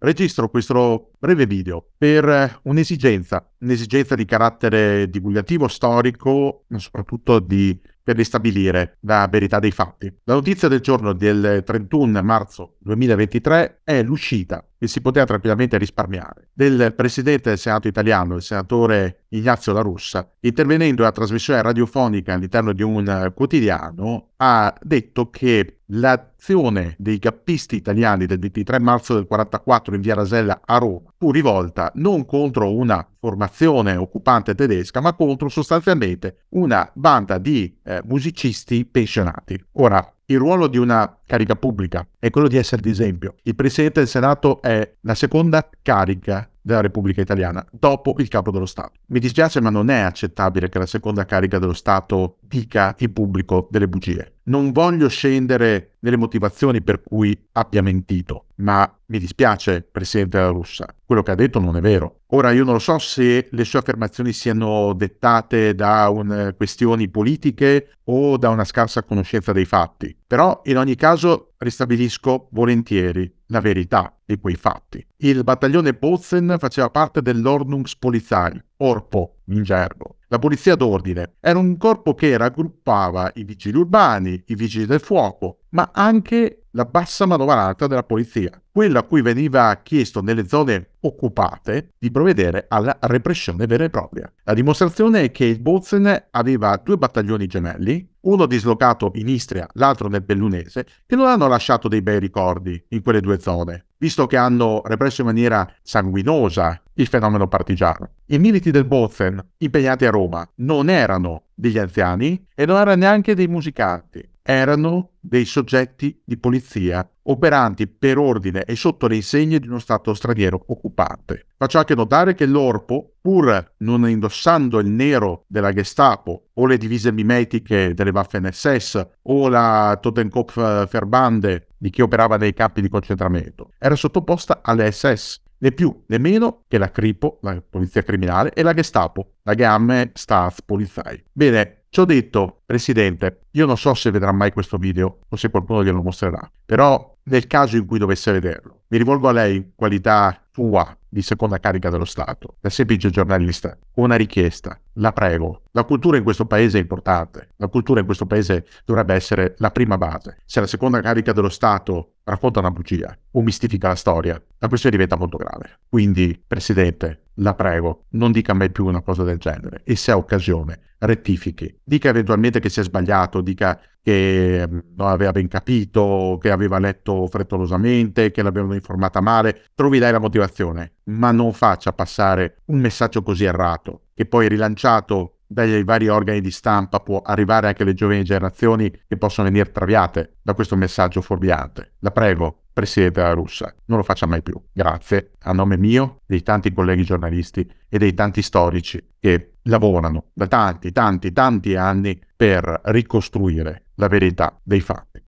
Registro questo breve video per eh, un'esigenza, un'esigenza di carattere divulgativo, storico, ma soprattutto di per ristabilire la verità dei fatti. La notizia del giorno del 31 marzo 2023 è l'uscita che si poteva tranquillamente risparmiare del presidente del Senato italiano, il senatore Ignazio La Russa, intervenendo a trasmissione radiofonica all'interno di un quotidiano, ha detto che l'azione dei gappisti italiani del 23 marzo del 44 in via Rasella a Roma fu rivolta non contro una formazione occupante tedesca, ma contro sostanzialmente una banda di eh, musicisti pensionati. Ora, il ruolo di una carica pubblica è quello di essere d'esempio. Il Presidente del Senato è la seconda carica della Repubblica Italiana dopo il capo dello Stato. Mi dispiace ma non è accettabile che la seconda carica dello Stato dica in pubblico delle bugie. Non voglio scendere nelle motivazioni per cui abbia mentito, ma mi dispiace, Presidente della Russia, quello che ha detto non è vero. Ora io non lo so se le sue affermazioni siano dettate da un, eh, questioni politiche o da una scarsa conoscenza dei fatti, però in ogni caso ristabilisco volentieri la verità di quei fatti. Il battaglione Bozen faceva parte dell'Ordnungspolizei, Orpo in gergo, la polizia d'ordine. Era un corpo che raggruppava i vigili urbani, i vigili del fuoco, ma anche la bassa manovrata della polizia quello a cui veniva chiesto nelle zone occupate di provvedere alla repressione vera e propria. La dimostrazione è che il Bozen aveva due battaglioni gemelli, uno dislocato in Istria, l'altro nel Bellunese, che non hanno lasciato dei bei ricordi in quelle due zone, visto che hanno represso in maniera sanguinosa il fenomeno partigiano. I militi del Bozen impegnati a Roma non erano degli anziani e non erano neanche dei musicanti, erano dei soggetti di polizia operanti per ordine e sotto le insegne di uno Stato straniero occupante. Faccio anche notare che l'Orpo, pur non indossando il nero della Gestapo o le divise mimetiche delle Waffen-SS o la Totenkopf-Verbande di chi operava nei campi di concentramento, era sottoposta alle SS, né più né meno che la Cripo, la Polizia Criminale, e la Gestapo, la Gamme Staatspolizei. Bene, Ciò detto, Presidente, io non so se vedrà mai questo video o se qualcuno glielo mostrerà, però nel caso in cui dovesse vederlo. Mi rivolgo a lei, qualità sua di seconda carica dello Stato, da semplice giornalista, una richiesta, la prego. La cultura in questo paese è importante, la cultura in questo paese dovrebbe essere la prima base. Se la seconda carica dello Stato racconta una bugia o mistifica la storia, la questione diventa molto grave. Quindi, Presidente, la prego, non dica mai più una cosa del genere e se ha occasione, rettifichi. Dica eventualmente che si è sbagliato, dica che mm, non aveva ben capito, che aveva letto frettolosamente, che l'avevano informata male, trovi dai la motivazione, ma non faccia passare un messaggio così errato, che poi rilanciato dai vari organi di stampa può arrivare anche alle giovani generazioni che possono venire traviate da questo messaggio fuorviante. La prego, Presidente della Russia, non lo faccia mai più. Grazie, a nome mio, dei tanti colleghi giornalisti e dei tanti storici che lavorano da tanti, tanti, tanti anni per ricostruire la verità dei fatti.